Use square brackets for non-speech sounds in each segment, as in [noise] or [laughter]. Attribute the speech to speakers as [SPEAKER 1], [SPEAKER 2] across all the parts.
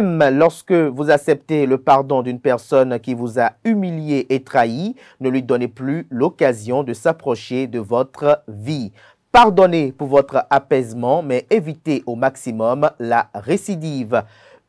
[SPEAKER 1] Même lorsque vous acceptez le pardon d'une personne qui vous a humilié et trahi, ne lui donnez plus l'occasion de s'approcher de votre vie. Pardonnez pour votre apaisement, mais évitez au maximum la récidive.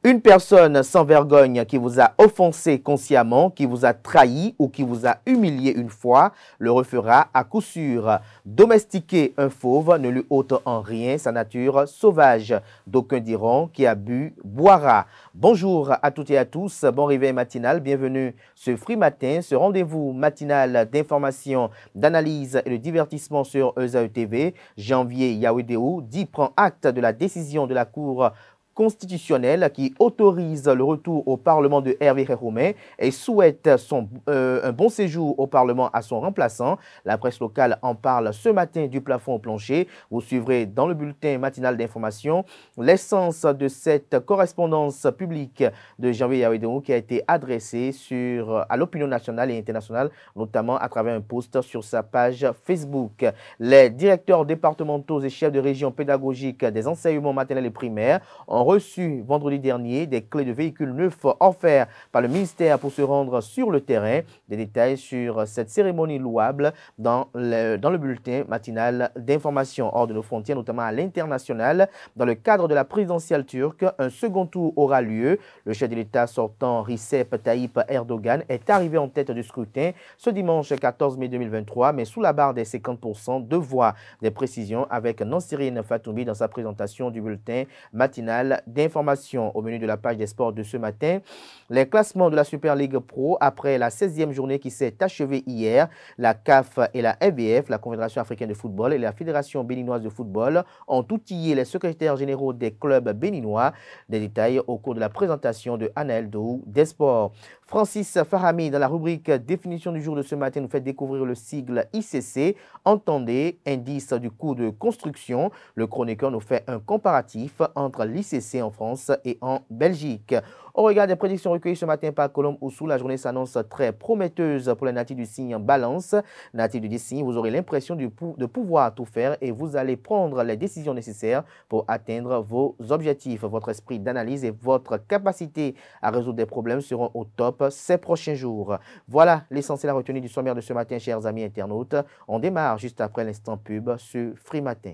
[SPEAKER 1] Une personne sans vergogne qui vous a offensé consciemment, qui vous a trahi ou qui vous a humilié une fois, le refera à coup sûr. Domestiquer un fauve ne lui ôte en rien sa nature sauvage. D'aucuns diront qui a bu, boira. Bonjour à toutes et à tous, bon réveil matinal, bienvenue ce Free Matin, ce rendez-vous matinal d'information, d'analyse et de divertissement sur EZE TV. Janvier Yawedeou dit prend acte de la décision de la Cour constitutionnel qui autorise le retour au Parlement de Hervé Réroumé et souhaite son, euh, un bon séjour au Parlement à son remplaçant. La presse locale en parle ce matin du plafond au plancher. Vous suivrez dans le bulletin matinal d'information l'essence de cette correspondance publique de jean yves qui a été adressée sur, à l'opinion nationale et internationale, notamment à travers un post sur sa page Facebook. Les directeurs départementaux et chefs de région pédagogique des enseignements maternels et primaires ont reçu vendredi dernier des clés de véhicules neufs offerts par le ministère pour se rendre sur le terrain. Des détails sur cette cérémonie louable dans le, bulletin matinal d'information hors de nos frontières, notamment à l'international. Dans le cadre de la présidentielle turque, un second tour aura lieu. Le chef de l'État sortant Recep Tayyip Erdogan est arrivé en tête du scrutin ce dimanche 14 mai 2023, mais sous la barre des 50% de voix. Des précisions avec Nansirine Fatoumi dans sa présentation du bulletin matinal d'informations au menu de la page des sports de ce matin. Les classements de la Super League Pro après la 16e journée qui s'est achevée hier. La CAF et la FBF, la Confédération africaine de football et la Fédération béninoise de football ont outillé les secrétaires généraux des clubs béninois. Des détails au cours de la présentation de Anel Dou des sports. Francis Farami, dans la rubrique définition du jour de ce matin, nous fait découvrir le sigle ICC. Entendez, indice du coût de construction. Le chroniqueur nous fait un comparatif entre l'ICC en France et en Belgique. Au regard des prédictions recueillies ce matin par Colombe Oussou, la journée s'annonce très prometteuse pour les natifs du signe Balance. Natifs du signe, vous aurez l'impression de, de pouvoir tout faire et vous allez prendre les décisions nécessaires pour atteindre vos objectifs. Votre esprit d'analyse et votre capacité à résoudre des problèmes seront au top ces prochains jours. Voilà l'essentiel à retenir du sommaire de ce matin, chers amis internautes. On démarre juste après l'instant pub ce Free Matin.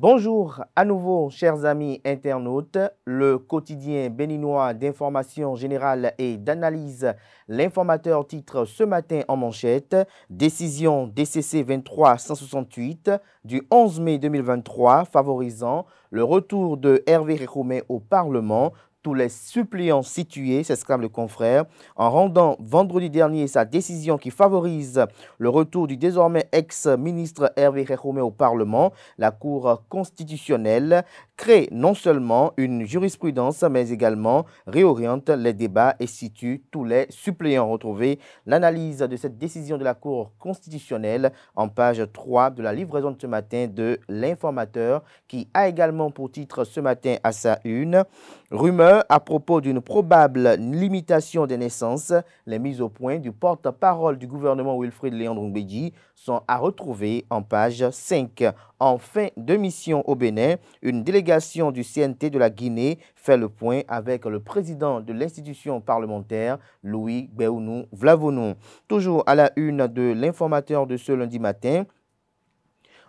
[SPEAKER 1] Bonjour à nouveau, chers amis internautes. Le quotidien béninois d'information générale et d'analyse, l'informateur titre ce matin en manchette Décision DCC 23168 du 11 mai 2023 favorisant le retour de Hervé Récomet au Parlement tous les suppléants situés, s'exclame le confrère, en rendant vendredi dernier sa décision qui favorise le retour du désormais ex-ministre Hervé Réchomé au Parlement. La Cour constitutionnelle crée non seulement une jurisprudence, mais également réoriente les débats et situe tous les suppléants. Retrouvez l'analyse de cette décision de la Cour constitutionnelle en page 3 de la livraison de ce matin de l'informateur qui a également pour titre ce matin à sa une Rumeur à propos d'une probable limitation des naissances, les mises au point du porte-parole du gouvernement Wilfrid Léandre Mbédi sont à retrouver en page 5. En fin de mission au Bénin, une délégation du CNT de la Guinée fait le point avec le président de l'institution parlementaire, Louis Béounou Vlavonou. Toujours à la une de l'informateur de ce lundi matin,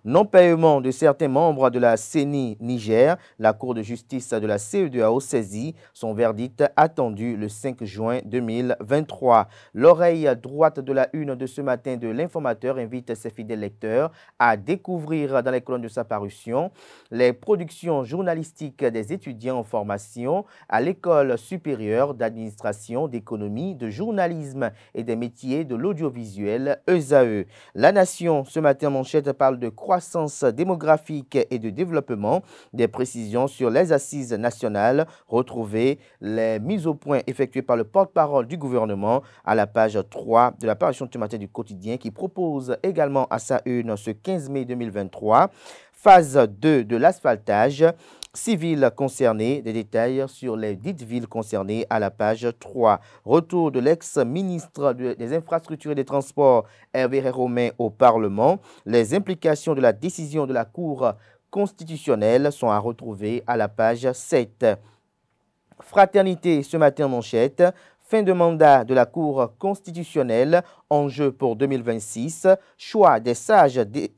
[SPEAKER 1] non-paiement de certains membres de la CENI Niger, la Cour de justice de la CEDEAO saisi son verdict attendu le 5 juin 2023. L'oreille droite de la une de ce matin de l'informateur invite ses fidèles lecteurs à découvrir dans les colonnes de sa parution les productions journalistiques des étudiants en formation à l'École supérieure d'administration, d'économie, de journalisme et des métiers de l'audiovisuel ESAE. E. La Nation, ce matin, manchette, parle de croissance démographique et de développement, des précisions sur les assises nationales, retrouvez les mises au point effectuées par le porte-parole du gouvernement à la page 3 de la parution du du quotidien qui propose également à sa une ce 15 mai 2023 phase 2 de l'asphaltage, civils concernés, Des détails sur les dites villes concernées à la page 3. Retour de l'ex-ministre des Infrastructures et des Transports, Hervé Romain, au Parlement. Les implications de la décision de la Cour constitutionnelle sont à retrouver à la page 7. Fraternité ce matin en manchette. Fin de mandat de la Cour constitutionnelle, enjeu pour 2026, choix des sages, des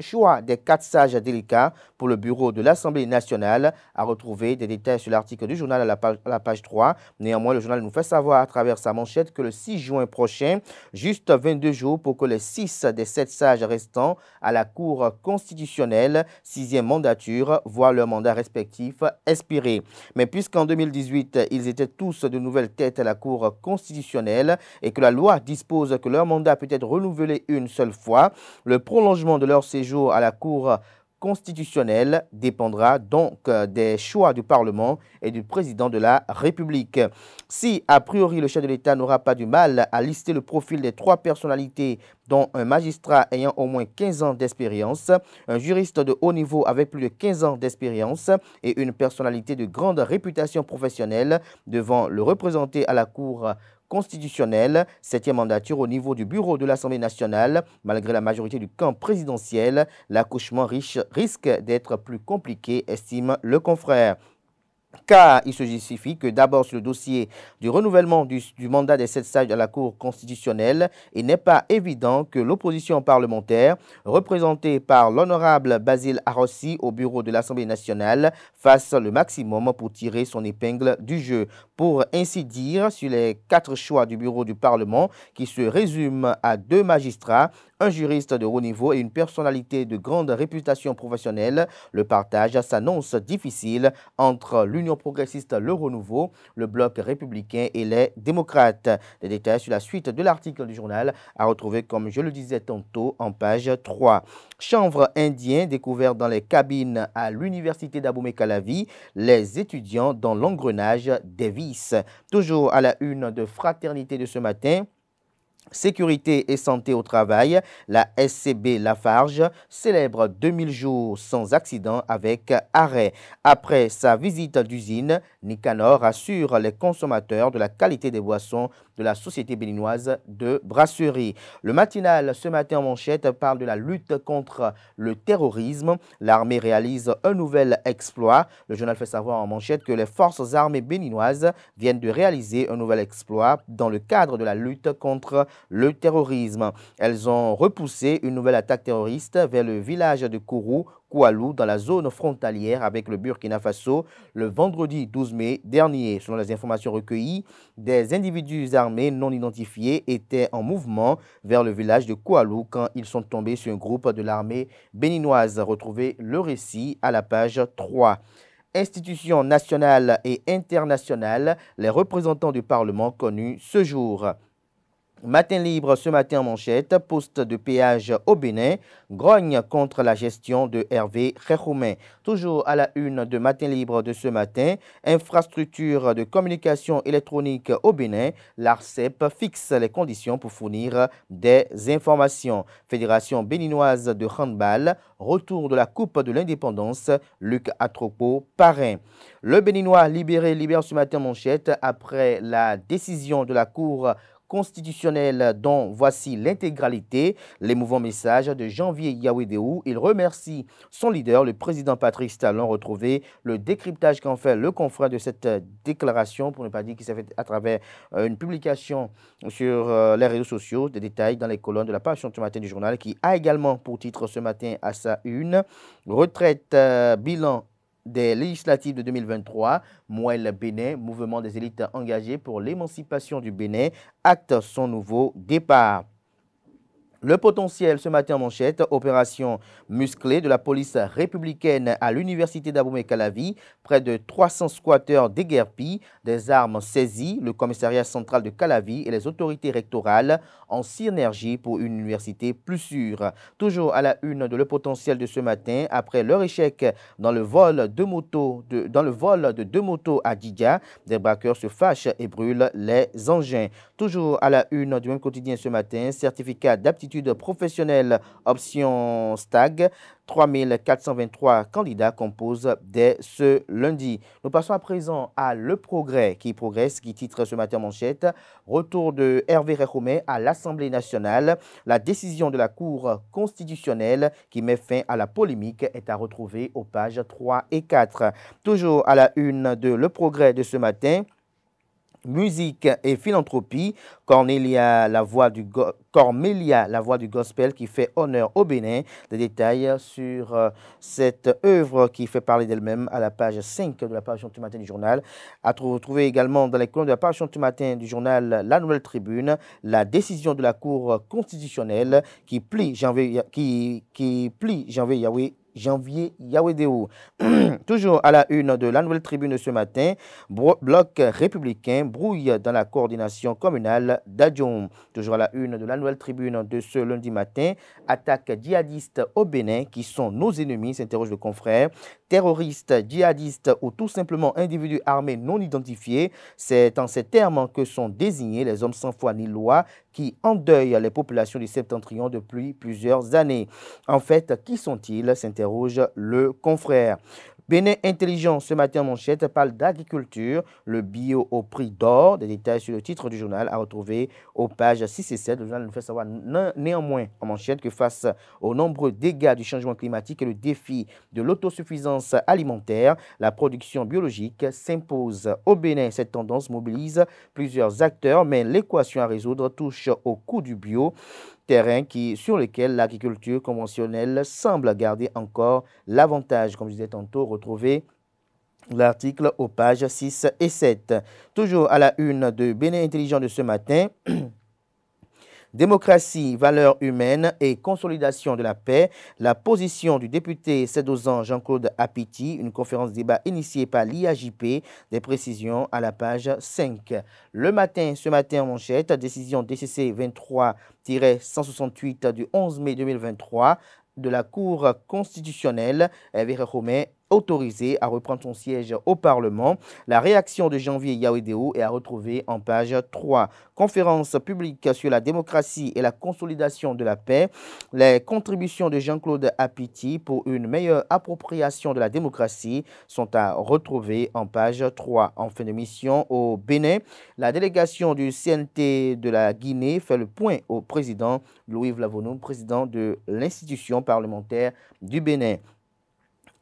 [SPEAKER 1] choix des quatre sages délicats pour le bureau de l'Assemblée nationale. a retrouvé des détails sur l'article du journal à la, page, 3. Néanmoins, le journal nous fait savoir à travers sa manchette que le 6 juin prochain, juste 22 jours pour que les six des sept sages restants à la Cour constitutionnelle, sixième mandature, voient leur mandat respectif expirer. Mais puisqu'en 2018, ils étaient tous de nouvelles têtes à la Cour constitutionnelle et que la loi dispose que leur mandat peut être renouvelé une seule fois, le prolongement de leur séjour à la Cour constitutionnelle dépendra donc euh, des choix du Parlement et du président de la République. Si, a priori, le chef de l'État n'aura pas du mal à lister le profil des trois personnalités dont un magistrat ayant au moins 15 ans d'expérience, un juriste de haut niveau avec plus de 15 ans d'expérience et une personnalité de grande réputation professionnelle devant le représenter à la Cour constitutionnelle. Septième mandature au niveau du bureau de l'Assemblée nationale. Malgré la majorité du camp présidentiel, l'accouchement riche risque d'être plus compliqué, estime le confrère car il se justifie que d'abord sur le dossier du renouvellement du, mandat des sept sages de la Cour constitutionnelle, il n'est pas évident que l'opposition parlementaire, représentée par l'honorable Basile Arossi au bureau de l'Assemblée nationale, fasse le maximum pour tirer son épingle du jeu. Pour ainsi dire, sur les quatre choix du bureau du Parlement, qui se résument à deux magistrats, un juriste de haut niveau et une personnalité de grande réputation professionnelle. Le partage s'annonce difficile entre l'Union progressiste Le Renouveau, le Bloc républicain et les démocrates. Des détails sur la suite de l'article du journal à retrouver, comme je le disais tantôt, en page 3. Chanvre indien découvert dans les cabines à l'université daboumé calavi les étudiants dans l'engrenage des Toujours à la une de Fraternité de ce matin, Sécurité et santé au travail, la SCB Lafarge célèbre 2000 jours sans accident avec arrêt. Après sa visite d'usine, Nicanor assure les consommateurs de la qualité des boissons de la Société béninoise de brasserie. Le matinal ce matin en manchette parle de la lutte contre le terrorisme. L'armée réalise un nouvel exploit. Le journal fait savoir en manchette que les forces armées béninoises viennent de réaliser un nouvel exploit dans le cadre de la lutte contre le terrorisme. Elles ont repoussé une nouvelle attaque terroriste vers le village de Kourou Koualou dans la zone frontalière avec le Burkina Faso le vendredi 12 mai dernier. Selon les informations recueillies, des individus armés non identifiés étaient en mouvement vers le village de Koualou quand ils sont tombés sur un groupe de l'armée béninoise. Retrouvez le récit à la page 3 institutions nationales et internationales, les représentants du Parlement connus ce jour. Matin libre ce matin en manchette, poste de péage au Bénin, grogne contre la gestion de Hervé Réroumain. Toujours à la une de Matin libre de ce matin, infrastructure de communication électronique au Bénin, l'ARCEP fixe les conditions pour fournir des informations. Fédération béninoise de handball, retour de la Coupe de l'indépendance, Luc Atropo, parrain. Le Béninois libéré libère ce matin en manchette après la décision de la Cour constitutionnel dont voici l'intégralité. L'émouvant message de janvier où Il remercie son leader, le président Patrick Stallon, retrouvé le décryptage qu'en fait le confrère de cette euh, déclaration, pour ne pas dire qu'il s'est fait à travers euh, une publication sur euh, les réseaux sociaux, des détails dans les colonnes de la page ce matin du journal, qui a également pour titre ce matin à sa une, retraite, bilan des législatives de 2023, Mouel Bénin, mouvement des élites engagées pour l'émancipation du Bénin, acte son nouveau départ. Le potentiel ce matin en manchette, opération musclée de la police républicaine à l'université daboumé calavi près de 300 squatteurs déguerpis, des armes saisies, le commissariat central de Calavi et les autorités rectorales en synergie pour une université plus sûre. Toujours à la une de le potentiel de ce matin, après leur échec dans le vol de, dans le vol de deux motos à Didia, des braqueurs se fâchent et brûlent les engins. Toujours à la une du même quotidien ce matin, certificat d'aptitude professionnelle, option STAG. 3423 candidats composent dès ce lundi. Nous passons à présent à Le Progrès qui progresse, qui titre ce matin manchette Retour de Hervé Réchomé à l'Assemblée nationale. La décision de la Cour constitutionnelle qui met fin à la polémique est à retrouver aux pages 3 et 4. Toujours à la une de Le Progrès de ce matin musique et philanthropie. Cornelia, la voix du la voix du gospel qui fait honneur au Bénin. Des détails sur euh, cette œuvre qui fait parler d'elle-même à la page 5 de la page du matin du journal. À retrouver également dans les colonnes de la page du matin du journal La Nouvelle Tribune, la décision de la Cour constitutionnelle qui plie Jean qui, qui Yahweh janvier Yawedeo. [clears throat] Toujours à la une de la nouvelle tribune ce matin, bloc républicain brouille dans la coordination communale d'Adjoum. Toujours à la une de la nouvelle tribune de ce lundi matin, attaque djihadiste au Bénin qui sont nos ennemis, s'interroge le confrère terroristes, djihadistes ou tout simplement individus armés non identifiés. C'est en ces termes que sont désignés les hommes sans foi ni loi qui endeuillent les populations du septentrion depuis plusieurs années. En fait, qui sont-ils s'interroge le confrère. Bénin Intelligent ce matin manchette parle d'agriculture, le bio au prix d'or. Des détails sur le titre du journal à retrouver aux pages 6 et 7. Le journal nous fait savoir néanmoins en manchette que face aux nombreux dégâts du changement climatique et le défi de l'autosuffisance alimentaire, la production biologique s'impose au Bénin. Cette tendance mobilise plusieurs acteurs, mais l'équation à résoudre touche au coût du bio terrain qui, sur lequel l'agriculture conventionnelle semble garder encore l'avantage, comme je disais tantôt, retrouvez l'article aux pages 6 et 7. Toujours à la une de Bénin Intelligent de ce matin, Démocratie, valeurs humaines et consolidation de la paix, la position du député sédozan Jean-Claude Apiti, une conférence débat initiée par l'IAJP, des précisions à la page 5. Le matin, ce matin en manchette, décision DCC 23-168 du 11 mai 2023, de la Cour constitutionnelle autorisé à reprendre son siège au Parlement. La réaction de janvier Yaouédéo est à retrouver en page 3. Conférence publique sur la démocratie et la consolidation de la paix. Les contributions de Jean-Claude Apiti pour une meilleure appropriation de la démocratie sont à retrouver en page 3. En fin de mission au Bénin, la délégation du CNT de la Guinée fait le point au président Louis Vlavonou, président de l'institution parlementaire du Bénin.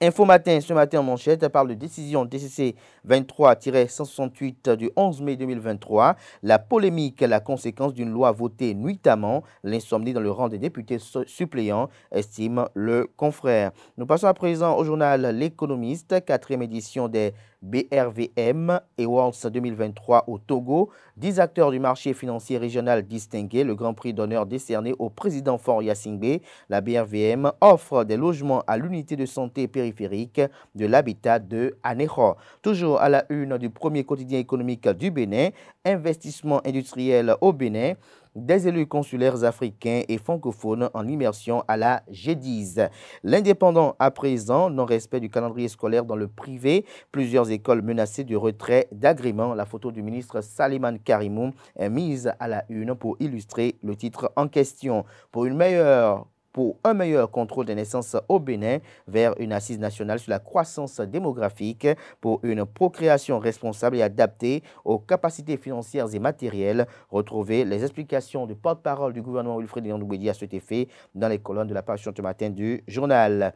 [SPEAKER 1] Info Matin, ce matin en manchette, parle de décision DCC 23-168 du 11 mai 2023. La polémique, la conséquence d'une loi votée nuitamment, l'insomnie dans le rang des députés suppléants, estime le confrère. Nous passons à présent au journal L'économiste, quatrième édition des BRVM Awards 2023 au Togo. 10 acteurs du marché financier régional distingués, le grand prix d'honneur décerné au président Fort Yassingbe. La BRVM offre des logements à l'unité de santé périphérique de l'habitat de Anejo. Toujours à la une du premier quotidien économique du Bénin, investissement industriel au Bénin des élus consulaires africains et francophones en immersion à la G10. L'indépendant à présent, non-respect du calendrier scolaire dans le privé, plusieurs écoles menacées de retrait d'agrément. La photo du ministre Saliman Karimou est mise à la une pour illustrer le titre en question. Pour une meilleure pour un meilleur contrôle des naissances au Bénin vers une assise nationale sur la croissance démographique pour une procréation responsable et adaptée aux capacités financières et matérielles. Retrouvez les explications du porte-parole du gouvernement Wilfred Léon à cet effet dans les colonnes de la page ce matin du journal.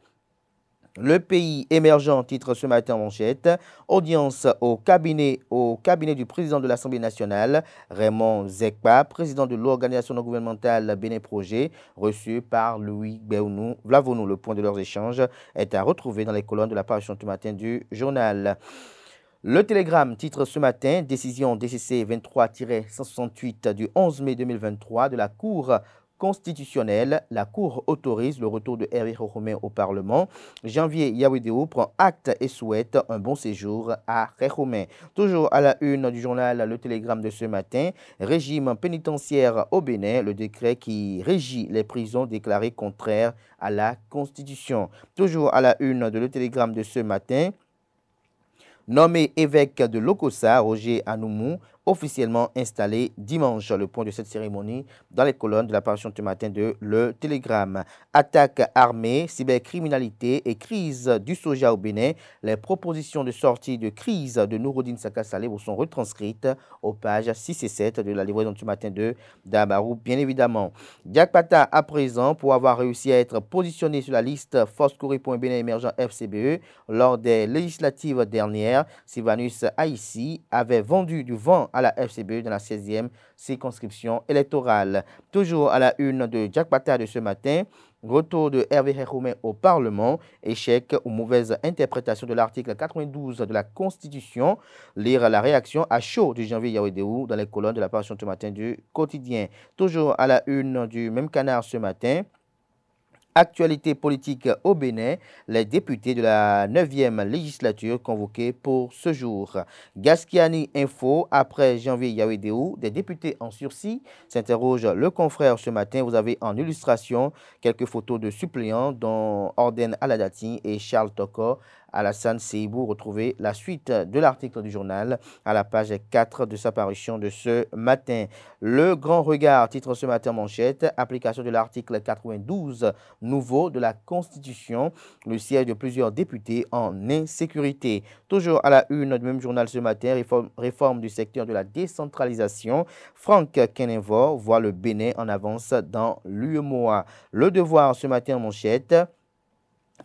[SPEAKER 1] Le pays émergent titre ce matin en manchette. Audience au cabinet, au cabinet du président de l'Assemblée nationale, Raymond Zekpa, président de l'organisation non gouvernementale Bénin Projet, reçu par Louis Béounou. Vlavonou. le point de leurs échanges est à retrouver dans les colonnes de la page du matin du journal. Le Télégramme titre ce matin décision DCC 23-168 du 11 mai 2023 de la Cour constitutionnelle, La Cour autorise le retour de Eric Romain au Parlement. Janvier Déo prend acte et souhaite un bon séjour à Romain. Toujours à la une du journal Le Télégramme de ce matin, régime pénitentiaire au Bénin, le décret qui régit les prisons déclarées contraires à la Constitution. Toujours à la une de Le Télégramme de ce matin, Nommé évêque de Lokossa, Roger Anoumou officiellement installé dimanche. Le point de cette cérémonie dans les colonnes de l'apparition ce matin de Le Télégramme. Attaque armée, cybercriminalité et crise du soja au Bénin. Les propositions de sortie de crise de Nouroudine vous sont retranscrites aux pages 6 et 7 de la livraison du matin de Dabarou, bien évidemment. Diakpata, à présent, pour avoir réussi à être positionné sur la liste Force Bénin émergent FCBE lors des législatives dernières, Sylvanus Haïti avait vendu du vent à à la FCB dans la 16e circonscription électorale. Toujours à la une de Jack Bata de ce matin, Retour de Hervé Héroumé au Parlement, échec ou mauvaise interprétation de l'article 92 de la Constitution. Lire la réaction à chaud du janvier Yaouédéou dans les colonnes de la de ce matin du quotidien. Toujours à la une du même canard ce matin. Actualité politique au Bénin, les députés de la 9e législature convoqués pour ce jour. Gaskiani Info, après janvier Yaouédéou, des députés en sursis, s'interroge le confrère ce matin. Vous avez en illustration quelques photos de suppléants dont Orden Aladati et Charles Toko. Alassane Seibou. Retrouvez la suite de l'article du journal à la page 4 de sa parution de ce matin. Le Grand Regard titre ce matin manchette, application de l'article 92 nouveau de la Constitution, le siège de plusieurs députés en insécurité. Toujours à la une du même journal ce matin, réforme, du secteur de la décentralisation, Franck kenevor voit le Bénin en avance dans l'UMOA. Le devoir ce matin manchette,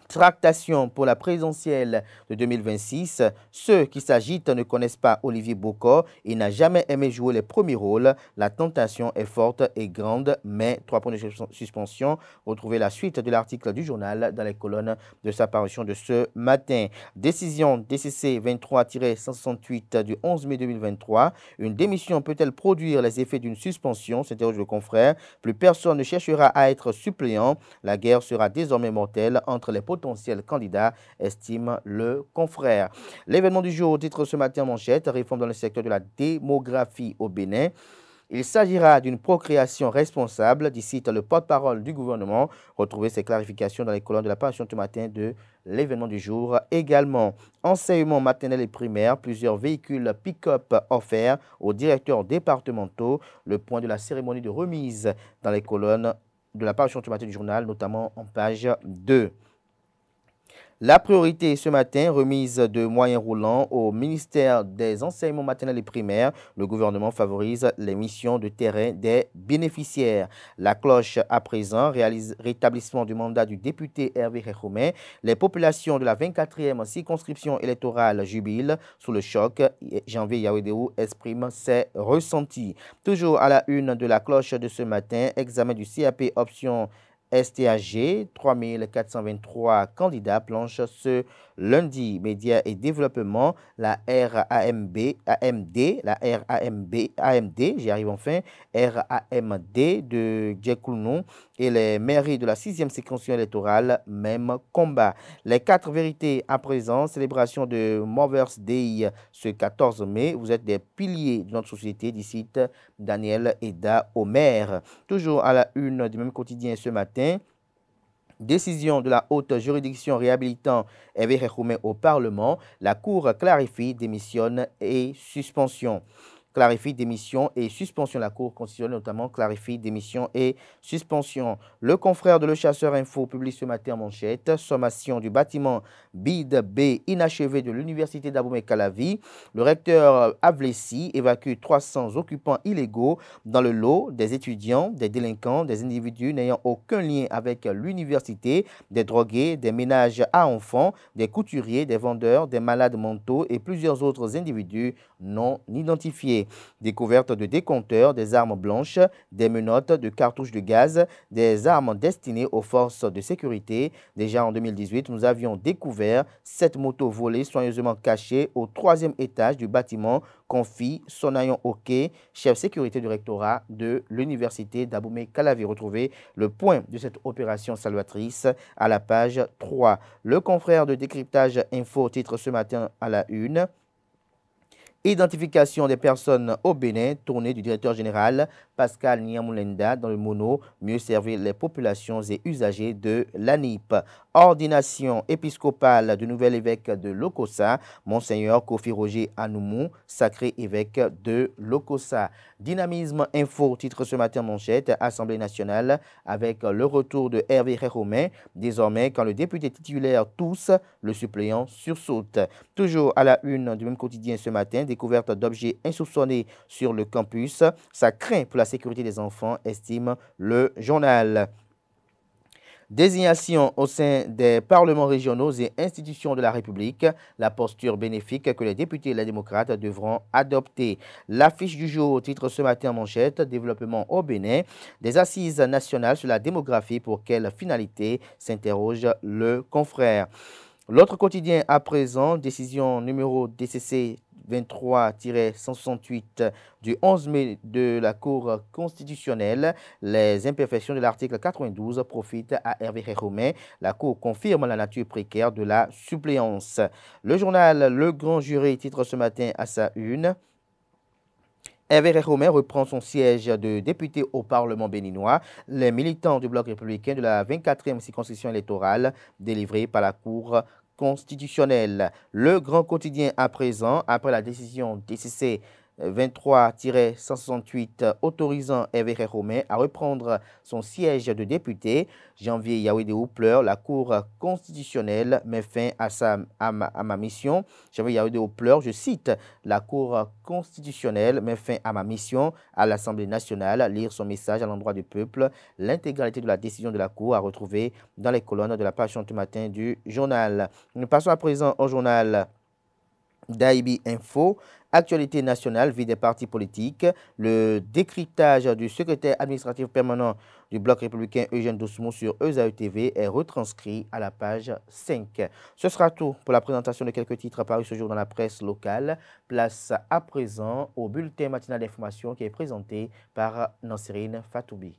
[SPEAKER 1] tractation pour la présidentielle de 2026. Ceux qui s'agitent ne connaissent pas Olivier Bocor. Il n'a jamais aimé jouer les premiers rôles. La tentation est forte et grande, mais trois points de suspension. Retrouvez la suite de l'article du journal dans les colonnes de sa parution de ce matin. Décision DCC 23-168 du 11 mai 2023. Une démission peut-elle produire les effets d'une suspension s'interroge le confrère. Plus personne ne cherchera à être suppléant. La guerre sera désormais mortelle entre les potentiel candidat, estime le confrère. L'événement du jour au titre ce matin manchette, réforme dans le secteur de la démographie au Bénin. Il s'agira d'une procréation responsable, dit le porte-parole du gouvernement. Retrouvez ces clarifications dans les colonnes de la passion du matin de l'événement du jour. Également, enseignement maternel et primaire, plusieurs véhicules pick-up offerts aux directeurs départementaux. Le point de la cérémonie de remise dans les colonnes de la page du matin du journal, notamment en page 2. La priorité ce matin, remise de moyens roulants au ministère des enseignements maternels et primaires. Le gouvernement favorise les missions de terrain des bénéficiaires. La cloche à présent réalise rétablissement du mandat du député Hervé Réchoumen. Les populations de la 24e circonscription électorale jubilent sous le choc. Janvier Yaouédéou exprime ses ressentis. Toujours à la une de la cloche de ce matin, examen du CAP option STAG, 3423 candidats planchent ce lundi. Média et développement, la RAMB, AMD, la RAMB, AMD, j'y arrive enfin, RAMD de Djekounou et les mairies de la sixième séquence électorale, même combat. Les quatre vérités à présent, célébration de Movers Day ce 14 mai. Vous êtes des piliers de notre société, d'ici Daniel Eda Omer. Toujours à la une du même quotidien ce matin. Décision de la haute juridiction réhabilitant Hervé au Parlement, la Cour clarifie démissionne et suspension clarifie démission et suspension. La Cour constitutionnelle notamment clarifie démission et suspension. Le confrère de Le Chasseur Info publie ce matin en manchette sommation du bâtiment BID B inachevé de l'université d'Abomey-Calavi. Le recteur Avlessi évacue 300 occupants illégaux dans le lot des étudiants, des délinquants, des individus n'ayant aucun lien avec l'université, des drogués, des ménages à enfants, des couturiers, des vendeurs, des malades mentaux et plusieurs autres individus non identifiés. Découverte de décompteurs, des armes blanches, des menottes, de cartouches de gaz, des armes destinées aux forces de sécurité. Déjà en 2018, nous avions découvert cette moto volée soigneusement cachée au troisième étage du bâtiment, confie Sonayon oke chef sécurité du rectorat de l'université d'Aboumé Calavi. Retrouvez le point de cette opération salvatrice à la page 3. Le confrère de décryptage info titre ce matin à la une. Identification des personnes au Bénin, tournée du directeur général Pascal Niamoulenda dans le mono mieux servir les populations et usagers de l'ANIP. Ordination épiscopale du nouvel évêque de Lokosa, Monseigneur Kofi Roger Anoumou, sacré évêque de Lokosa. Dynamisme Info, titre ce matin manchette, Assemblée nationale, avec le retour de Hervé Romain Désormais, quand le député titulaire tous, le suppléant sursaute. Toujours à la une du même quotidien ce matin, découverte d'objets insoupçonnés sur le campus. Ça craint pour sécurité des enfants, estime le journal. Désignation au sein des parlements régionaux et institutions de la République, la posture bénéfique que les députés et les démocrates devront adopter. L'affiche du jour au titre ce matin en manchette Développement au Bénin, des assises nationales sur la démographie pour quelle finalité s'interroge le confrère. L'autre quotidien à présent, décision numéro DCC 23-168 du 11 mai de la Cour constitutionnelle. Les imperfections de l'article 92 profitent à Hervé Romain. La Cour confirme la nature précaire de la suppléance. Le journal Le Grand Jury titre ce matin à sa une. Hervé Romain reprend son siège de député au Parlement béninois. Les militants du Bloc républicain de la 24e circonscription électorale délivrée par la Cour constitutionnelle. Le grand quotidien à présent, après la décision décissée 23-168 autorisant Hervé Romain à reprendre son siège de député. Janvier Yahweh de Houpleur, la Cour constitutionnelle met fin à, sa, à, ma, mission. Janvier Yahweh de Houpleur, je cite, la Cour constitutionnelle met fin à ma mission à l'Assemblée nationale, lire son message à l'endroit du peuple. L'intégralité de la décision de la Cour a retrouvé dans les colonnes de la page du matin du journal. Nous passons à présent au journal. Daibi Info, Actualité nationale, vie des partis politiques, le décryptage du secrétaire administratif permanent du Bloc républicain Eugène Dosmou sur EUSAE TV est retranscrit à la page 5. Ce sera tout pour la présentation de quelques titres apparus ce jour dans la presse locale. Place à présent au bulletin matinal d'information qui est présenté par Nansirine Fatoubi.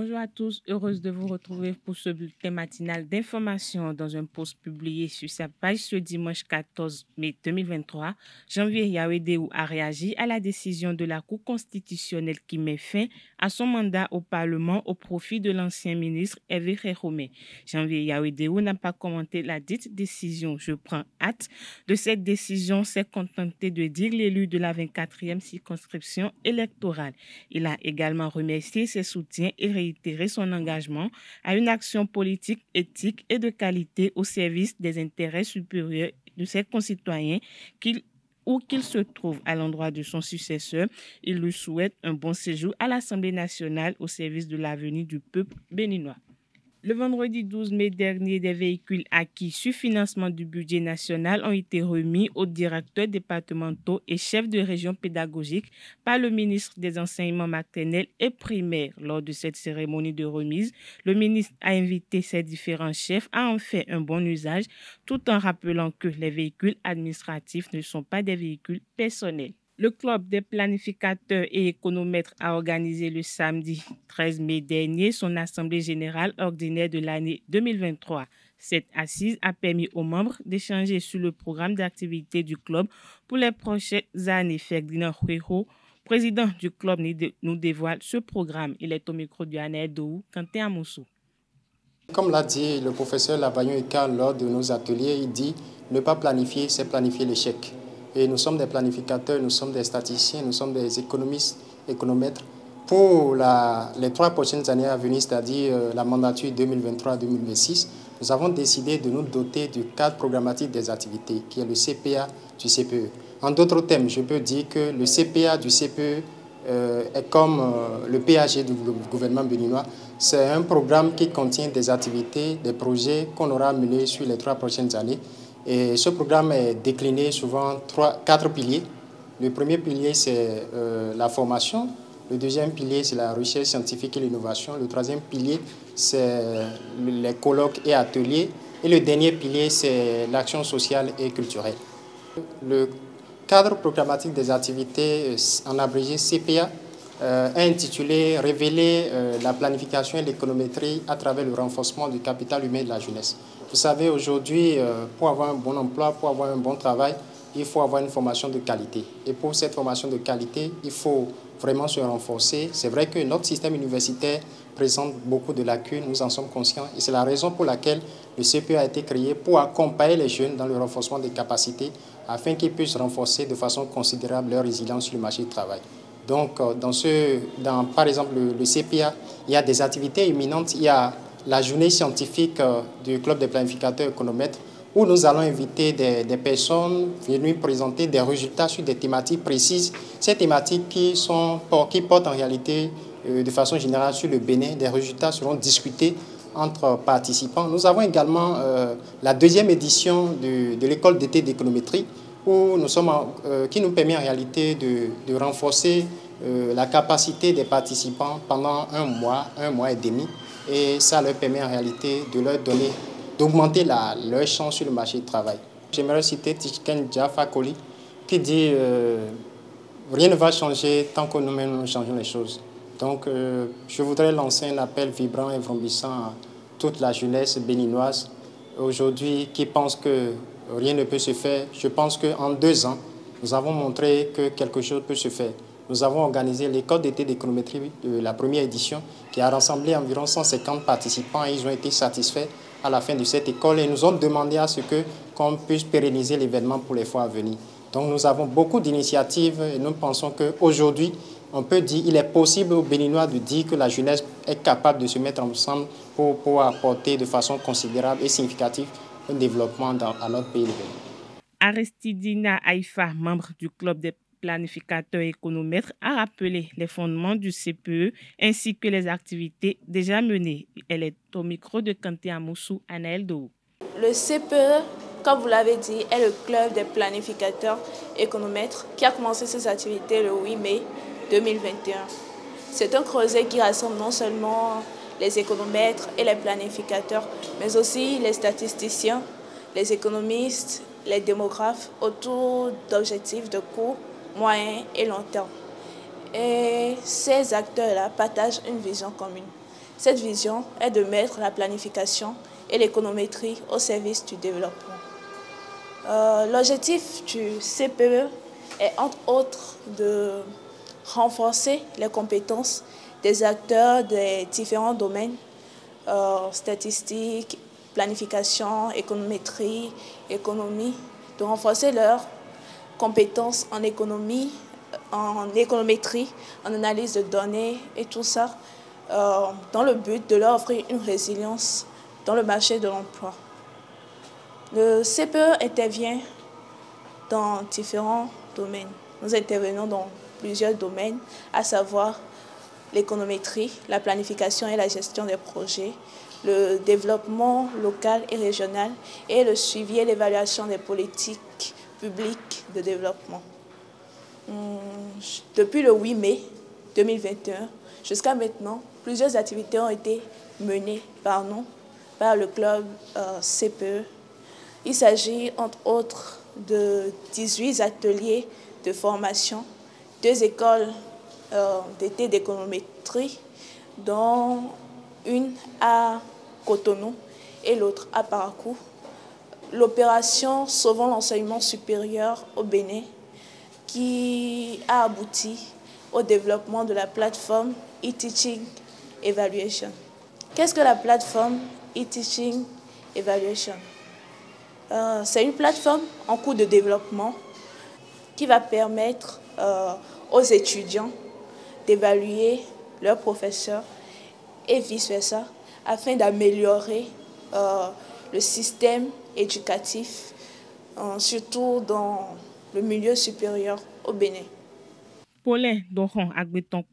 [SPEAKER 2] Bonjour à tous, heureuse de vous retrouver pour ce bulletin matinal d'information dans un post publié sur sa page ce dimanche 14 mai 2023. Janvier Yaouedeou a réagi à la décision de la Cour constitutionnelle qui met fin à son mandat au Parlement au profit de l'ancien ministre Hervé Kherome. Janvier Yaouedeou n'a pas commenté la dite décision. Je prends hâte de cette décision, s'est contenté de dire l'élu de la 24e circonscription électorale. Il a également remercié ses soutiens et son engagement à une action politique, éthique et de qualité au service des intérêts supérieurs de ses concitoyens qu'il où qu'il se trouve à l'endroit de son successeur. Il lui souhaite un bon séjour à l'Assemblée nationale au service de l'avenir du peuple béninois. Le vendredi 12 mai dernier, des véhicules acquis sur financement du budget national ont été remis aux directeurs départementaux et chefs de région pédagogique par le ministre des Enseignements maternels et primaires. Lors de cette cérémonie de remise, le ministre a invité ses différents chefs à en faire un bon usage tout en rappelant que les véhicules administratifs ne sont pas des véhicules personnels. Le club des planificateurs et économètres a organisé le samedi 13 mai dernier son assemblée générale ordinaire de l'année 2023. Cette assise a permis aux membres d'échanger sur le programme d'activité du club pour les prochaines années. Ferdinand Huero, président du club, nous dévoile ce programme. Il est au micro du Anedou, à Amoussou.
[SPEAKER 3] Comme l'a dit le professeur labayon eka lors de nos ateliers, il dit ne pas planifier, c'est planifier l'échec. Et nous sommes des planificateurs, nous sommes des statisticiens, nous sommes des économistes, économètres. Pour les trois prochaines années à venir, c'est-à-dire euh, la mandature 2023-2026, nous avons décidé de nous doter du cadre programmatique des activités, qui est le CPA du CPE. En d'autres termes, je peux dire que le CPA du CPE euh, est comme euh, le PAG du gouvernement béninois. C'est un programme qui contient des activités, des projets qu'on aura menés sur les trois prochaines années ce programme est décliné souvent trois, quatre piliers. Le premier pilier, c'est euh, la formation. Le deuxième pilier, c'est la recherche scientifique et l'innovation. Le troisième pilier, c'est les colloques et ateliers. Et le dernier pilier, c'est l'action sociale et culturelle. Le cadre programmatique des activités, euh, en abrégé CPA, euh, intitulé Révéler euh, la planification et l'économétrie à travers le renforcement du capital humain de la jeunesse. Vous savez, aujourd'hui, euh, pour avoir un bon emploi, pour avoir un bon travail, il faut avoir une formation de qualité. Et pour cette formation de qualité, il faut vraiment se renforcer. C'est vrai que notre système universitaire présente beaucoup de lacunes, nous en sommes conscients, et c'est la raison pour laquelle le CPA e a été créé pour accompagner les jeunes dans le renforcement des capacités afin qu'ils puissent renforcer de façon considérable leur résilience sur le marché du travail. Donc, euh, dans ce, dans, par exemple, le, le CPA, e il y a des activités imminentes, il y a la journée scientifique euh, du Club des planificateurs économètres où nous allons inviter des, personnes venues présenter des résultats sur des thématiques précises, ces thématiques qui, sont, qui portent en réalité euh, de façon générale sur le Bénin. Des résultats seront discutés entre participants. Nous avons également euh, la deuxième édition de, l'école d'été d'économétrie où nous sommes qui nous permet en réalité de renforcer la capacité des participants pendant un mois, un mois et demi et ça leur permet en réalité de leur donner, d'augmenter leur chance sur le marché du travail. J'aimerais citer Tichken Jaffa Koli qui dit euh, Rien ne va changer tant que nous-mêmes nous changeons les choses. Donc euh, je voudrais lancer un appel vibrant et vomissant à toute la jeunesse béninoise aujourd'hui qui pense que rien ne peut se faire. Je pense qu'en deux ans, nous avons montré que quelque chose peut se faire nous avons organisé l'école d'été d'économétrie de la première édition qui a rassemblé environ 150 participants et ils ont été satisfaits à la fin de cette école et nous ont demandé à ce que qu'on puisse pérenniser l'événement pour les fois à venir. Donc nous avons beaucoup d'initiatives et nous pensons qu'aujourd'hui, on peut dire, il est possible aux Béninois de dire que la jeunesse est capable de se mettre ensemble pour, pour apporter de façon considérable et significative un développement dans, à notre pays.
[SPEAKER 2] Aristidina Haïfa, membre du club des planificateur économètre a rappelé les fondements du CPE ainsi que les activités déjà menées. Elle est au micro de Kanté Amoussou, Anaël Dou.
[SPEAKER 4] Le CPE, comme vous l'avez dit, est le club des planificateurs économètres qui a commencé ses activités le 8 mai 2021. C'est un creuset qui rassemble non seulement les économètres et les planificateurs, mais aussi les statisticiens, les économistes, les démographes autour d'objectifs de coûts moyen et long terme. Et ces acteurs-là partagent une vision commune. Cette vision est de mettre la planification et l'économétrie au service du développement. Euh, l'objectif du CPE est entre autres de renforcer les compétences des acteurs des différents domaines, euh, statistiques, planification, économétrie, économie, de renforcer leur compétences en économie, en économétrie, en analyse de données et tout ça, euh, dans le but de leur offrir une résilience dans le marché de l'emploi. Le CPE intervient dans différents domaines. Nous intervenons dans plusieurs domaines, à savoir l'économétrie, la planification et la gestion des projets, le développement local et régional et le suivi et l'évaluation des politiques public de développement. Hmm, depuis le 8 mai 2021 jusqu'à maintenant, plusieurs activités ont été menées par nous, par le club euh, CPE. Il s'agit entre autres de 18 ateliers de formation, deux écoles euh, d'été d'économétrie, dont une à Cotonou et l'autre à Parakou, l'opération Sauvant l'enseignement supérieur au Bénin qui a abouti au développement de la plateforme e-teaching evaluation. Qu'est-ce que la plateforme e-teaching evaluation euh, C'est une plateforme en cours de développement qui va permettre euh, aux étudiants d'évaluer leurs professeurs et vice-versa afin d'améliorer euh, le système éducatif, euh, surtout dans le milieu supérieur au Bénin.
[SPEAKER 2] Paulin Doron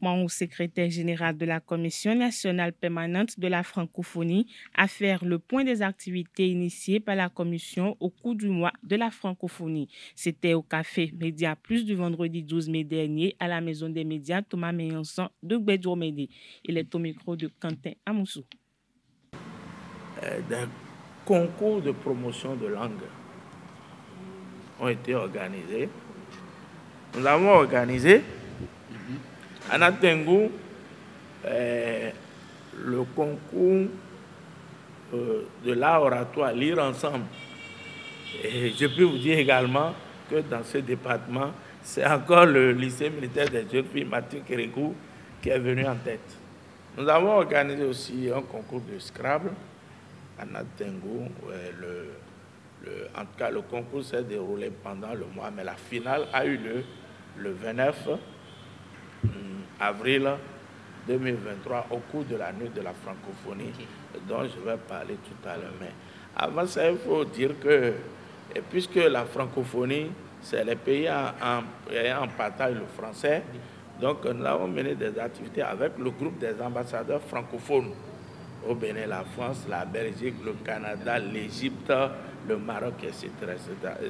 [SPEAKER 2] moi au secrétaire général de la Commission nationale permanente de la francophonie, à faire le point des activités initiées par la Commission au cours du mois de la francophonie. C'était au Café Média Plus du vendredi 12 mai dernier à la Maison des médias Thomas Mélenchon de Gbedjo Il est au micro de Quentin Amoussou.
[SPEAKER 5] Euh, concours de promotion de langue ont été organisés. Nous avons organisé à mm-hmm. Natengu euh, le concours euh, de l'art oratoire, lire ensemble. Et je peux vous dire également que dans ce département, c'est encore le lycée militaire des jeunes filles Mathieu Kérégou, qui est venu en tête. Nous avons organisé aussi un concours de Scrabble. Anatengo. Euh, le, en tout cas, le concours s'est déroulé pendant le mois, mais la finale a eu lieu le 29 hmm, avril 2023 au cours de la nuit de la francophonie dont je vais parler tout à l'heure. Mais avant ça, il faut dire que, puisque la francophonie, c'est les pays en, en partage le français, donc nous avons mené des activités avec le groupe des ambassadeurs francophones au Bénin, la France, la Belgique, le Canada, l'Égypte, le Maroc, etc.,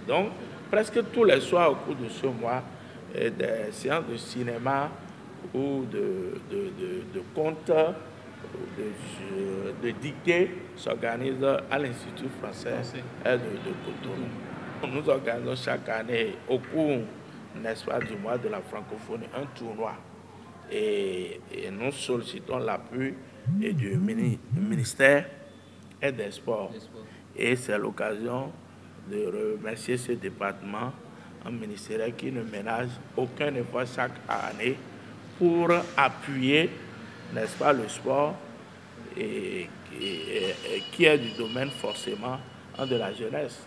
[SPEAKER 5] donc, presque tous les soirs au cours de ce mois, euh, des séances de cinéma ou de, de, de, de contes, de, euh, de dictées s'organisent à l'Institut français euh, de, Cotonou. Nous organisons chaque année, au cours, du mois de la francophonie, un tournoi. Et, et nous sollicitons l'appui et du ministère et des Sports. Et c'est l'occasion de remercier ce département un ministère qui ne ménage aucun effort chaque année pour appuyer, n'est-ce pas, le sport et, qui est du domaine forcément hein, de la jeunesse.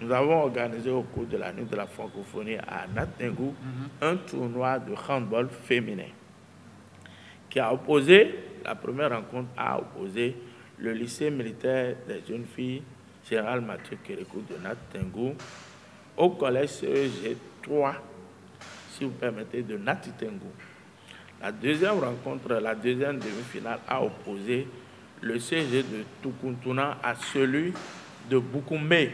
[SPEAKER 5] Nous avons organisé au cours de la nuit de la francophonie à Natengu mhm. un tournoi de handball féminin qui a opposé la première rencontre a opposé le lycée militaire des jeunes filles Gérald Mathieu Kérékou de Natingou au collège CEG 3, si vous permettez, de Tengu. La deuxième rencontre, la deuxième demi-finale a opposé le CEG de Tukuntuna à celui de Boukoumé.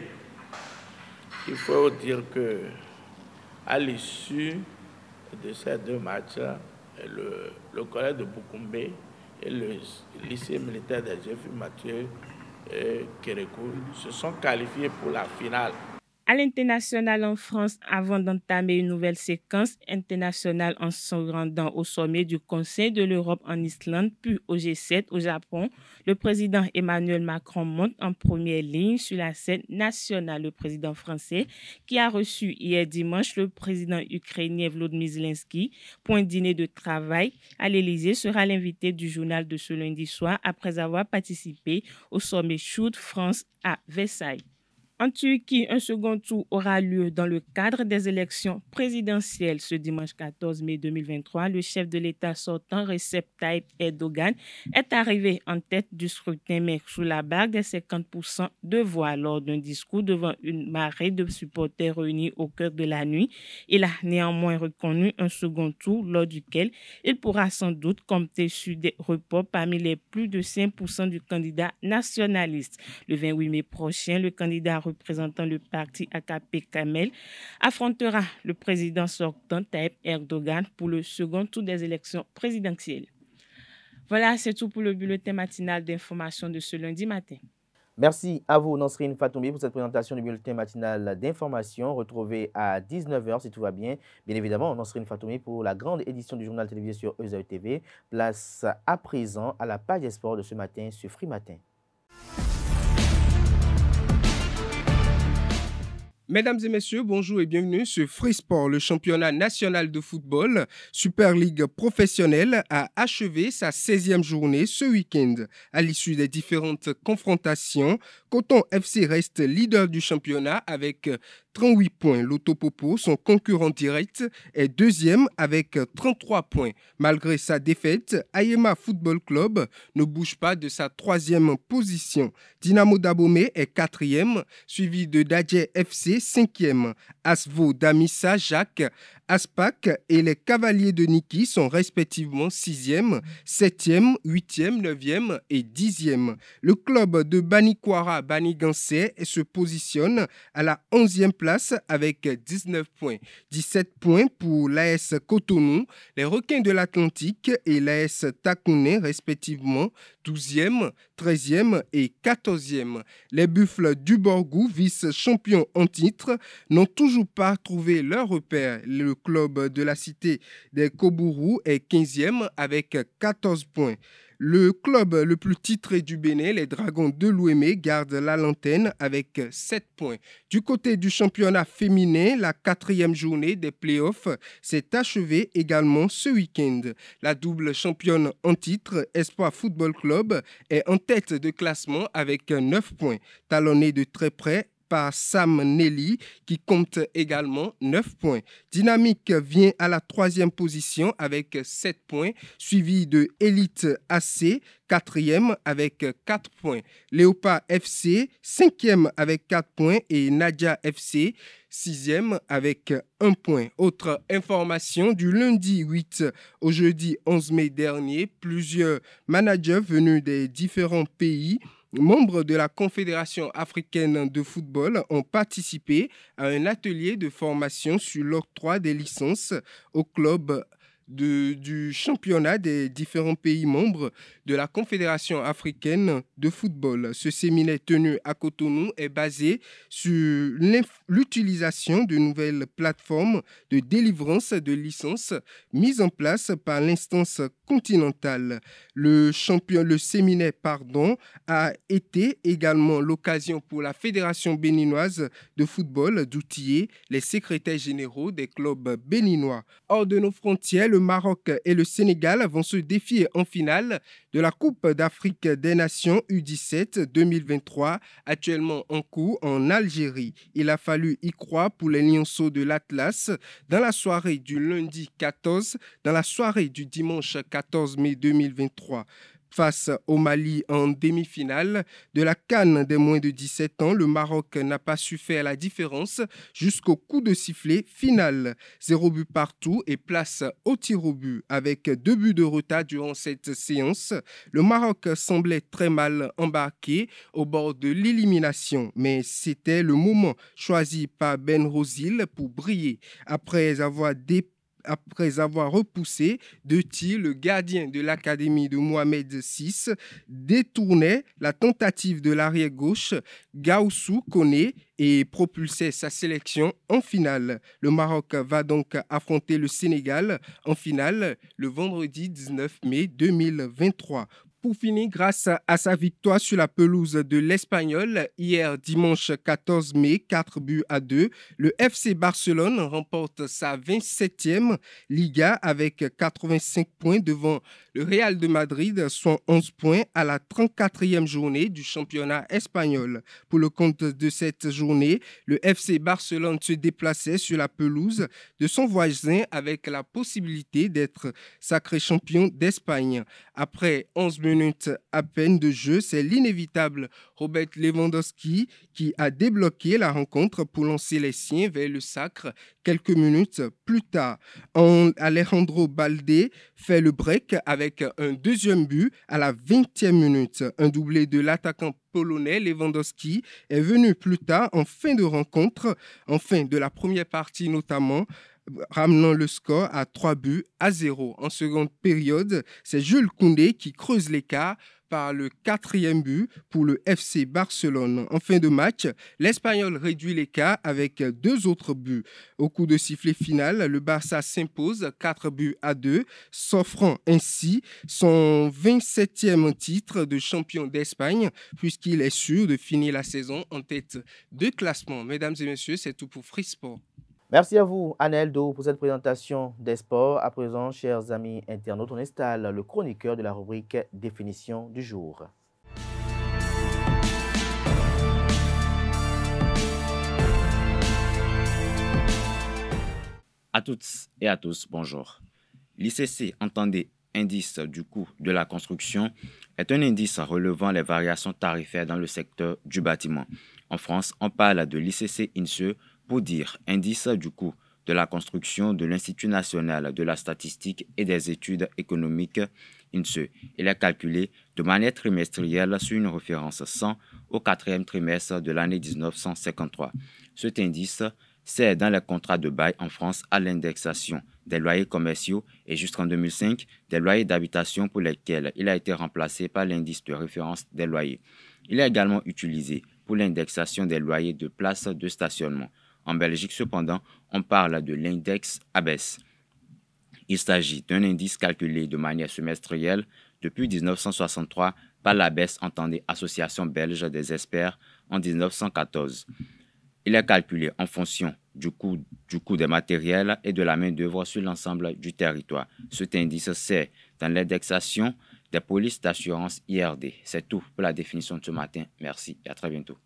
[SPEAKER 5] Il faut dire que à l'issue de ces deux matchs, le, le collège de Boukoumé et le lycée militaire de jeffrey Mathieu euh, Kérékou se sont qualifiés pour la finale
[SPEAKER 2] à l'international en France avant d'entamer une nouvelle séquence internationale en se rendant au sommet du Conseil de l'Europe en Islande, puis au G7 au Japon. Le président Emmanuel Macron monte en première ligne sur la scène nationale. Le président français, qui a reçu hier dimanche le président ukrainien Vladimir Zelensky pour un dîner de travail à l'Élysée, sera l'invité du journal de ce lundi soir après avoir participé au sommet Shoot France à Versailles. En Turquie, un second tour aura lieu dans le cadre des élections présidentielles ce dimanche 14 mai 2023. Le chef de l'État sortant, Recep Tayyip Erdogan, est arrivé en tête du scrutin, mais sous la barre des 50% de voix lors d'un discours devant une marée de supporters réunis au cœur de la nuit. Il a néanmoins reconnu un second tour lors duquel il pourra sans doute compter sur des reports parmi les plus de 5% du candidat nationaliste. Le 28 mai prochain, le candidat représentant le parti AKP Kamel, affrontera le président sortant Tayyip Erdogan pour le second tour des élections présidentielles. Voilà, c'est tout pour le bulletin matinal d'information de ce
[SPEAKER 1] lundi matin. Merci à vous, Nansrine Fatoumbi, pour cette présentation du bulletin matinal d'information. Retrouvez à 19h, si tout va bien. Bien évidemment, Nansrine Fatoumbi pour la grande édition du journal télévisé sur EZE TV. Place à présent à la page des de ce matin sur Free Matin. Mesdames et
[SPEAKER 6] messieurs, bonjour et bienvenue sur Free Sport. Le championnat national de football, Super League professionnelle, a achevé sa 16e journée ce week-end. À l'issue des différentes confrontations, Coton FC reste leader du championnat avec 38 points. L'Autopopo, son concurrent direct, est deuxième avec 33 points. Malgré sa défaite, Ayema e Football Club ne bouge pas de sa troisième position. Dynamo Dabome est quatrième, suivi de Dadje FC cinquième. Asvo Damissa Jacques Aspac et les Cavaliers de Niki sont respectivement 6e, 7e, 8e, 9e et 10e. Le club de Banikwara Banigansé se positionne à la 11e place avec 19 points. 17 points pour l'AS Cotonou, les Requins de l'Atlantique et l'AS Takouné respectivement 12e, 13e et 14e. Les Buffles du Borgou, vice-champions en titre, n'ont toujours pas trouvé leur repère le club de la cité des Kobourou est 15e avec 14 points. Le club le plus titré du Bénin, les Dragons de l'Ouémé, e, garde la lanterne avec 7 points. Du côté du championnat féminin, la quatrième journée des playoffs s'est achevée également ce week-end. La double championne en titre, Espoir Football Club, est en tête de classement avec 9 points. Talonnée de très près, Sam Nelly qui compte également 9 points. Dynamique vient à la troisième position avec 7 points, suivi de Elite AC, quatrième avec 4 points. Léopard FC, cinquième avec 4 points et Nadia FC, sixième avec 1 point. Autre information, du lundi 8 au jeudi 11 mai dernier, plusieurs managers venus des différents pays membres de la Confédération africaine de football ont participé à un atelier de formation sur l'octroi des licences au club du championnat des différents pays membres de la Confédération africaine de football. Ce séminaire tenu à Cotonou est basé sur l'utilisation de nouvelles plateformes de délivrance de licences mises en place par l'instance continentale. Le, champion, le séminaire pardon, a été également l'occasion pour la Fédération béninoise de football d'outiller les secrétaires généraux des clubs béninois. Hors de nos frontières, le Maroc et le Sénégal vont se défier en finale de la Coupe d'Afrique des Nations U17 2023, actuellement en cours en Algérie. Il a fallu y croire pour les lionceaux de l'Atlas dans la soirée du lundi 14, dans la soirée du dimanche 14 mai 2023. Face au Mali en demi-finale de la canne des moins de 17 ans, le Maroc n'a pas su faire la différence jusqu'au coup de sifflet final. Zéro but partout et place au tir au but avec deux buts de retard durant cette séance. Le Maroc semblait très mal embarqué au bord de l'élimination, mais c'était le moment choisi par Ben Rosil pour briller. Après avoir dépassé après avoir repoussé de tir le gardien de l'académie de Mohamed VI, détournait la tentative de l'arrière gauche Gaussou connaît et propulsait sa sélection en finale. Le Maroc va donc affronter le Sénégal en finale le vendredi 19 mai 2023 pour finir grâce à sa victoire sur la pelouse de l'Espagnol hier dimanche 14 mai, 4 buts à 2. Le FC Barcelone remporte sa 27e Liga avec 85 points devant le Real de Madrid, soit 11 points à la 34e journée du championnat espagnol. Pour le compte de cette journée, le FC Barcelone se déplaçait sur la pelouse de son voisin avec la possibilité d'être sacré champion d'Espagne. Après 11 minutes à peine de jeu, c'est l'inévitable Robert Lewandowski qui a débloqué la rencontre pour lancer les siens vers le sacre quelques minutes plus tard. Alejandro Balde fait le break avec un deuxième but à la 20e minute. Un doublé de l'attaquant polonais Lewandowski est venu plus tard en fin de rencontre, en fin de la première partie notamment, ramenant le score à 3 buts à 0. En seconde période, c'est Jules Koundé qui creuse l'écart par le quatrième but pour le FC Barcelone. En fin de match, l'Espagnol réduit l'écart avec deux autres buts. Au coup de sifflet final, le Barça s'impose 4 buts à 2, s'offrant ainsi son 27e titre de champion d'Espagne, puisqu'il est sûr de finir la saison en tête de classement. Mesdames et messieurs, c'est tout pour Free Sport.
[SPEAKER 1] Merci à vous, Aneldo, pour cette présentation des sports. À présent, chers amis internautes, on installe le chroniqueur de la rubrique Définition du jour.
[SPEAKER 7] À toutes et à tous, bonjour. L'ICC, entendez indice du coût de la construction, est un indice relevant les variations tarifaires dans le secteur du bâtiment. En France, on parle de l'ICC INSEE pour dire indice du coût de la construction de l'Institut national de la statistique et des études économiques, INSEE. Il est calculé de manière trimestrielle sur une référence 100 au quatrième trimestre de l'année 1953. Cet indice sert dans les contrats de bail en France à l'indexation des loyers commerciaux et jusqu'en 2005 des loyers d'habitation pour lesquels il a été remplacé par l'indice de référence des loyers. Il est également utilisé pour l'indexation des loyers de places de stationnement. En Belgique, cependant, on parle de l'index ABES. Il s'agit d'un indice calculé de manière semestrielle depuis 1963 par l'ABES, entendez Association belge des experts, en 1914. Il est calculé en fonction du coût, du coût des matériels et de la main-d'œuvre sur l'ensemble du territoire. Cet indice, c'est dans l'indexation des polices d'assurance IRD. C'est tout pour la définition de ce matin. Merci et à très bientôt.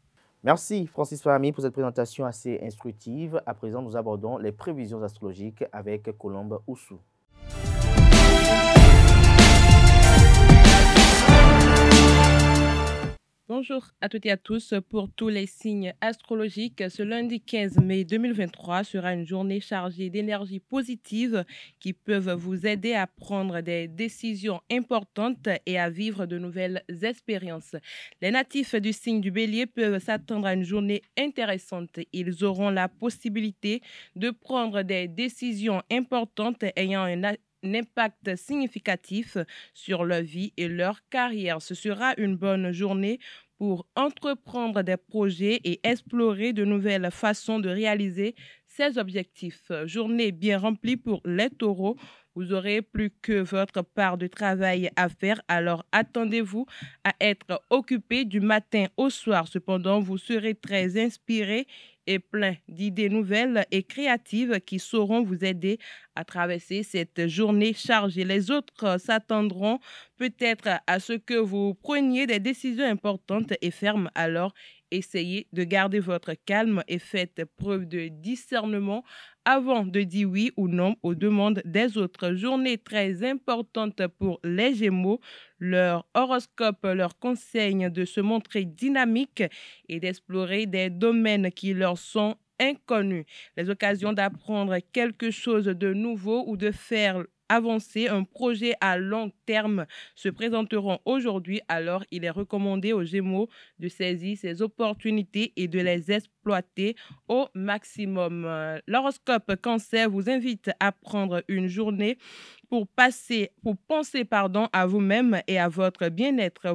[SPEAKER 1] Merci Francis Farami pour cette présentation assez instructive. À présent, nous abordons les prévisions astrologiques avec Colombe Oussou.
[SPEAKER 8] Bonjour à toutes et à tous. Pour tous les signes astrologiques, ce lundi 15 mai 2023 sera une journée chargée d'énergie positive qui peuvent vous aider à prendre des décisions importantes et à vivre de nouvelles expériences. Les natifs du signe du bélier peuvent s'attendre à une journée intéressante. Ils auront la possibilité de prendre des décisions importantes ayant un un impact significatif sur leur vie et leur carrière. Ce sera une bonne journée pour entreprendre des projets et explorer de nouvelles façons de réaliser ses objectifs. Journée bien remplie pour les taureaux. Vous aurez plus que votre part de travail à faire, alors attendez-vous à être occupé du matin au soir. Cependant, vous serez très inspiré et plein d'idées nouvelles et créatives qui sauront vous aider à traverser cette journée chargée. Les autres s'attendront peut-être à ce que vous preniez des décisions importantes et fermes. Alors, essayez de garder votre calme et faites preuve de discernement avant de dire oui ou non aux demandes des autres. Journée très importante pour les Gémeaux. Leur horoscope leur conseille de se montrer dynamique et d'explorer des domaines qui leur sont inconnus. Les occasions d'apprendre quelque chose de nouveau ou de faire avancé un projet à long terme se présenteront aujourd'hui, alors il est recommandé aux Gémeaux de saisir ces opportunités et de les exploiter au maximum. L'horoscope cancer vous invite à prendre une journée pour, passer, pour penser pardon, à vous-même et à votre bien-être.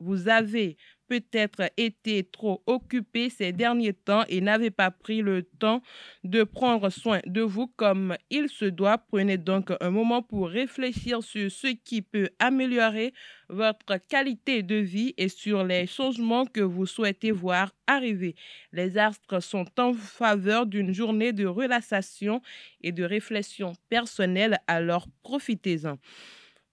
[SPEAKER 8] vous avez peut-être été trop occupé ces derniers temps et n'avait pas pris le temps de prendre soin de vous comme il se doit. Prenez donc un moment pour réfléchir sur ce qui peut améliorer votre qualité de vie et sur les changements que vous souhaitez voir arriver. Les astres sont en faveur d'une journée de relaxation et de réflexion personnelle, alors profitez-en.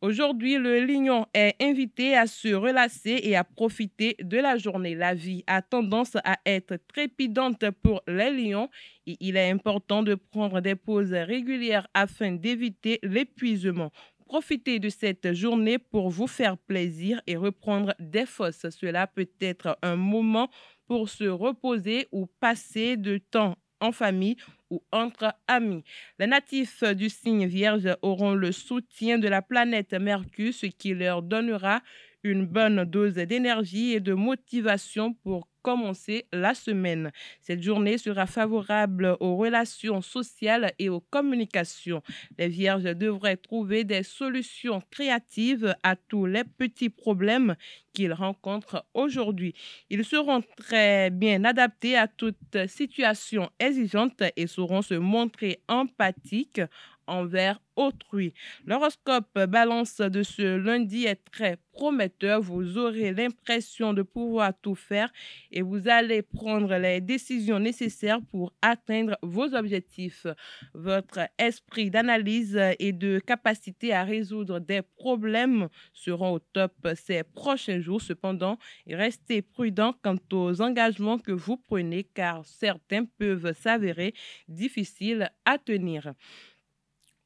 [SPEAKER 8] Aujourd'hui, le lion est invité à se relasser et à profiter de la journée. La vie a tendance à être trépidante pour les lions et il est important de prendre des pauses régulières afin d'éviter l'épuisement. Profitez de cette journée pour vous faire plaisir et reprendre des fosses. Cela peut être un moment pour se reposer ou passer de temps en famille ou entre amis. Les natifs du signe Vierge auront le soutien de la planète Mercure, ce qui leur donnera une bonne dose d'énergie et de motivation pour commencer la semaine. Cette journée sera favorable aux relations sociales et aux communications. Les vierges devraient trouver des solutions créatives à tous les petits problèmes qu'ils rencontrent aujourd'hui. Ils seront très bien adaptés à toute situation exigeante et sauront se montrer empathiques envers autrui. L'horoscope balance de ce lundi est très prometteur. Vous aurez l'impression de pouvoir tout faire et vous allez prendre les décisions nécessaires pour atteindre vos objectifs. Votre esprit d'analyse et de capacité à résoudre des problèmes seront au top ces prochains jours. Cependant, restez prudent quant aux engagements que vous prenez car certains peuvent s'avérer difficiles à tenir.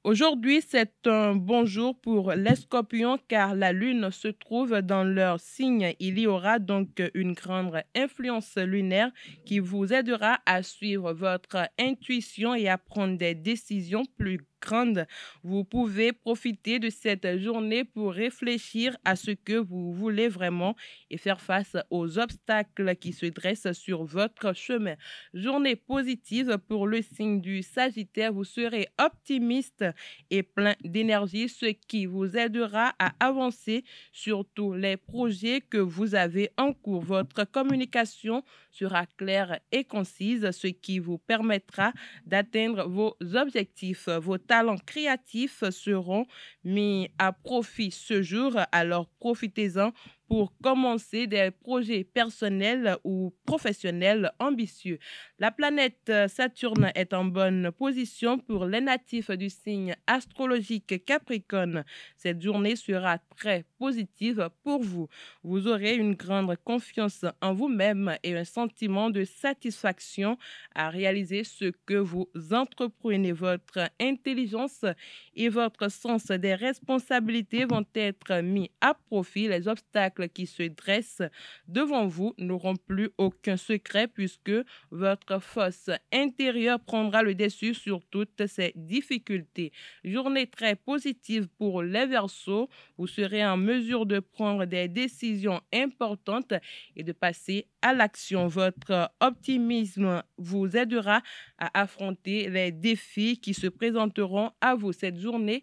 [SPEAKER 8] Aujourd'hui, c'est un bon jour pour les scorpions car la lune se trouve dans leur signe. Il y aura donc une grande influence lunaire qui vous aidera à suivre votre intuition et à prendre des décisions plus grande. Vous pouvez profiter de cette journée pour réfléchir à ce que vous voulez vraiment et faire face aux obstacles qui se dressent sur votre chemin. Journée positive pour le signe du Sagittaire. Vous serez optimiste et plein d'énergie, ce qui vous aidera à avancer sur tous les projets que vous avez en cours. Votre communication sera claire et concise, ce qui vous permettra d'atteindre vos objectifs. Votre talents créatifs seront mis à profit ce jour, alors profitez-en pour commencer des projets personnels ou professionnels ambitieux. La planète euh, Saturne est en bonne position pour les natifs du signe astrologique Capricorne. Cette journée sera très positive pour vous. Vous aurez une grande confiance en vous-même et un sentiment de satisfaction à réaliser ce que vous entreprenez. Votre intelligence et votre sens des responsabilités vont être mis à profit. Les obstacles qui se dressent devant vous n'auront plus aucun secret puisque votre force intérieure prendra le dessus sur toutes ces difficultés. Journée très positive pour les Verseaux. Vous serez en mesure de prendre des décisions importantes et de passer à l'action. Votre optimisme vous aidera à affronter les défis qui se présenteront à vous cette journée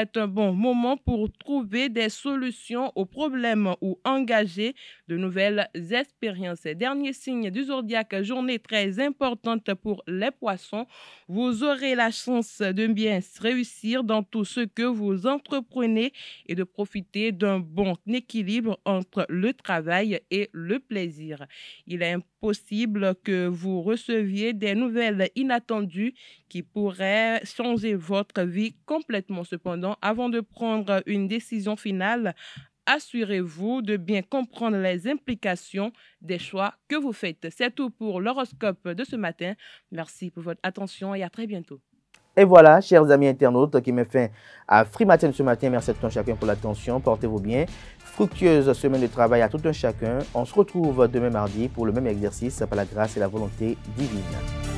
[SPEAKER 8] est un bon moment pour trouver des solutions aux problèmes ou engager de nouvelles expériences. Dernier signe du zodiaque, journée très importante pour les poissons. Vous aurez la chance de bien réussir dans tout ce que vous entreprenez et de profiter d'un bon équilibre entre le travail et le plaisir. Il est important possible que vous receviez des nouvelles inattendues qui pourraient changer votre vie complètement. Cependant, avant de prendre une décision finale, assurez-vous de bien comprendre les implications des choix que vous faites. C'est tout pour l'horoscope de ce matin. Merci pour votre attention et à très bientôt.
[SPEAKER 1] Et voilà, chers amis internautes, qui me fait à Free Matin ce matin. Merci à tout un chacun pour l'attention. Portez-vous bien. Fructueuse semaine de travail à tout un chacun. On se retrouve demain mardi pour le même exercice par la grâce et la volonté divine.